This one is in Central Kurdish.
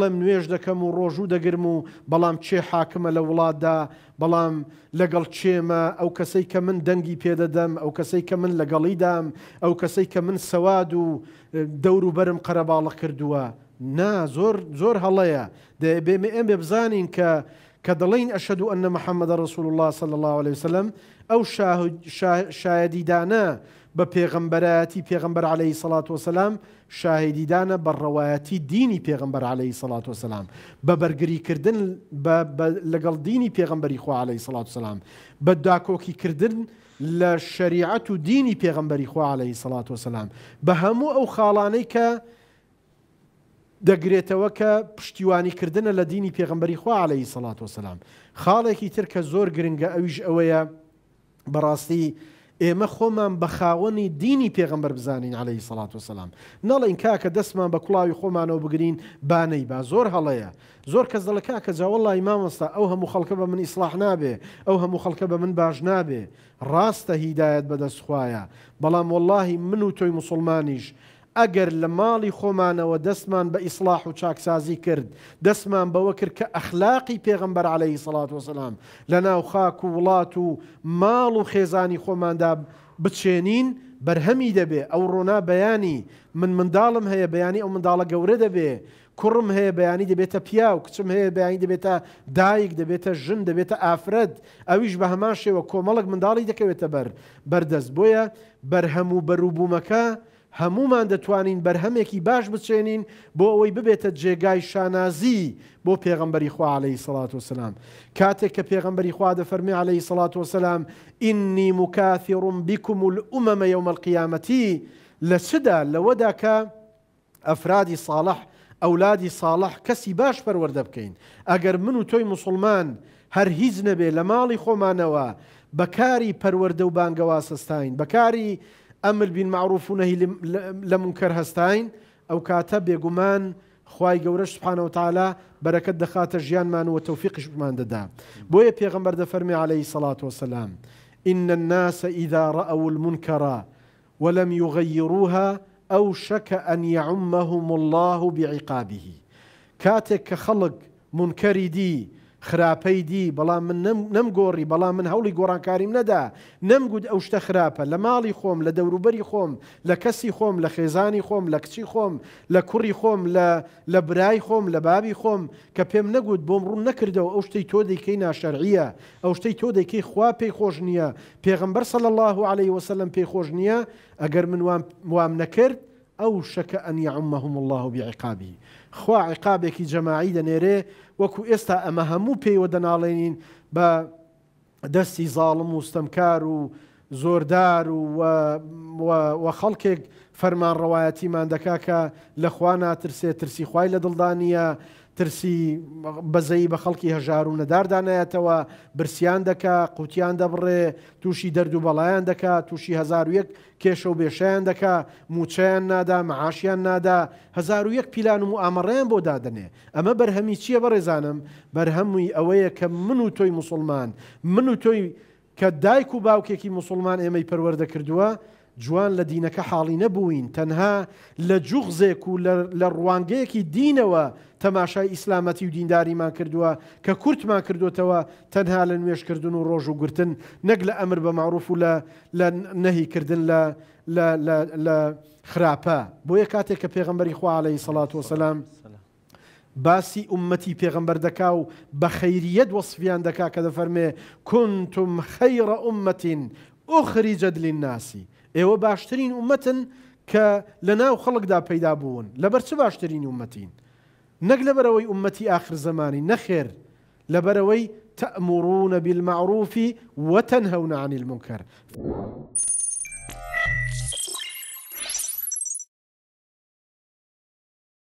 بڵێم نوێژ دەکەم و ڕۆژوو دەگرم و بەڵام چێ حاکمە لە وڵاتدا بەڵام لەگەڵ چێمە ئەو کەسەی کە من دەنگی پێدەدەم ئەو کەسەی کە من لەگەڵیدام ئەو کەسەی کە من سەواد و دەور و بەرم قەرەباڵە کردووە نا زۆر زۆر هەڵەیە دەبێمە ئەم بێ بزانین کە کە دەڵین ئەشەد و ئەنە محەممەدە ڕسول الله صل الله عليه وسلم ئەو شاهدیدانە بە پێغمبەرەتی پێغمبەر عليهەی سەلات وسلام شاهدیدانە بەڕەوایەتی دینی پێغمبەر عليهەی سەلات وسلام بە بەرگریکردن لەگەڵ دینی پێغمبەری خوا عليهەی سەلات وسلام بە داکۆکیکردن لە شریعەت و دینی پێغمبەری خوا عليهەی سەلات وسلام بە هەموو ئەو خاڵانەی کە دەگرێتەوە کە پشتیوانیکردنە لە دینی پێغمبەری خوا عليهەی سەلات وسلام خاڵێکی تر کە زۆر گرنگە ئەویش ئەوەیە بەڕاستی ئێمە خۆمان بە خاوەنی دینی پێغمبەر بزانین عليهەی سڵات وسلام نەڵین کاکە دەستمان بە کولاوی خۆمانەوە بگرین بانەی با زۆر هەڵەیە زۆر کەس دەڵ کاکە جاوەڵی مامۆستا ئەو هەموو خەڵکە بە من ئیسلاح نابێ ئەو هەموو خەڵکە بە من باش نابێ ڕاستە هیدایەت بەدەستخوایە بەڵام واللهی من و تۆی مسلمانیش ئەگەر لە ماڵی خۆمانەوە دەستمان بە ئیسلاح و چاکسازی کرد دەستمان بەوە کرد کە ئەخلاقی پێغمبەر عليهەی سڵات وسلام لە ناو خاک و وڵات و ماڵ و خێزانی خۆماندا بچێنین بەرهەمی دەبێ ئەو ڕۆنا بەیانی من منداڵم هەیە بەیانی ئەو منداڵە گەورە دەبێ کوڕم هەیە بەیانی دەبێتە پیا و کچم هەیە بەیانی دەبێتە دایک دەبێتە ژن دەبێتە ئافرەت ئەویش بە هەمان شێوە کۆمەڵک منداڵی دەکەوێتە بەر بەردەست بۆیە بەرهەم و بەروبوومەکە هەمومان دەتوانین بەرهەمێکی باش بچێنین بۆ ئەوەی ببێتە جێگای شانازی بۆ پێغمبەری خوا عليهەی سڵات وسلام کاتێک کە پێغمبەری خوا دەفەرمی عليهەی سڵات وسلام ئینی مکافڕم بیکم و ئومەمە یومەقیامەتی لە چدا لەوەدا کە ئەفرادی ساڵح ئەولادی ساڵح کەسی باش پەروەەردە بکەین ئەگەر من و تۆی مسلمان هەر هیچ نەبێ لە ماڵی خۆمانەوە بەکاری پەروەەردە و بانگەوا سستین بەکاری امر بین معروف و نەهی لە منکەر هەستین ئەو کاتە بێگومان خی گەورە شپانەوە تاالا بەرەکەت دەخاتە ژیانمانەوە تەوفیقشمان دەدا بۆیە پێغمبەر دەفەرمی عليه الصلاه والسلام إن الناس إذا رأوا المنكر ولم يغيروها أو شك أن يعمهم الله بعقابه كاتك خلق منكري دي خراپەی دی بەڵام من نەمگۆڕی بەڵام من هەوڵی گۆڕانکاریم نەدا نەمگووت ئەو شتە خراپە لە ماڵی خۆم لە دەوروبەری خۆم لە کەسی خۆم لە خێزانی خۆم لە کچی خۆم لە کوڕی خۆم لە برای خۆم لە بابی خۆم کە پێم نەگوت بۆم ڕوون نەکردەوە ئەو شتەی تۆ دەیکەی ناشەرعیە ئەو شتەی تۆ دەیکەی خوا پێی خۆش نییە پێغمبەر سەل الله عليه وسلم پێی خۆش نییە ئەگەر من وام نەکرد ئەوشەکە ئەن یعمەهم الله بعقابی خوا عقابێکی جەماعی دەنێرێ وەکو ئێستا ئەمە هەموو پێیوە دەناڵێنین بە دەستی زاڵم و ستەمکار و زۆردار و خەڵکێک فەرمان ڕەوایەتیمان دەکا کە لەخوا ناترسێت ترسی خوای لە دڵدانە ترسی بەزەی بە خەڵکی هەژار و نەداردانایەتەوە برسیان دەکا قوتیان دەبڕێ تووشی دەرد و بەڵیان دەکا تووشی 1970 کێشە و بێشیان دەکا موچیان نادا معاشیان نادا 1970 پیلان و ئامەڕیان بۆ دادنێ ئەمە بەرهەمی چییە بەڕێزانم بەرهەمووی ئەوەیە کە من و تۆی مسلمان من و تۆی کە دایک و باوکێکی مسلمان ئێمەی پەروەەردە کردووە جوان لە دینەکە حاڵی نەبووین تەنها لە جوغزێک و لە ڕوانگەیەکی دینەوە تەماشای ئیسلامەتی و دینداریمان کردووە کە کورتمان کردوتەوە تەنها لە نوێشکردن و ڕۆژ و گرتن نەک لە ئەمر بە ماڕوف و لە نەهیکردن لە خراپە بۆ یە کاتێک کە پێغمبەری خوعاالی سەلات وسلام باسی ئومەتی پێغمبەر دەکا و بە خەیریەت وەصفیان دەکا کە دەفەرمێ کنتم خەیڕە ئومەتین أخرجت للناس ئێوە إيوه باشترین ومەتن کە لە ناو خەڵکدا پەیدا بوون لەبەر چه باشترین ومەتین نەک لەبەرەوەی ومەتی آخر زمانی نەخێر لەبەرەوەی تأمرون بالمعروف وتنهون عن المنكر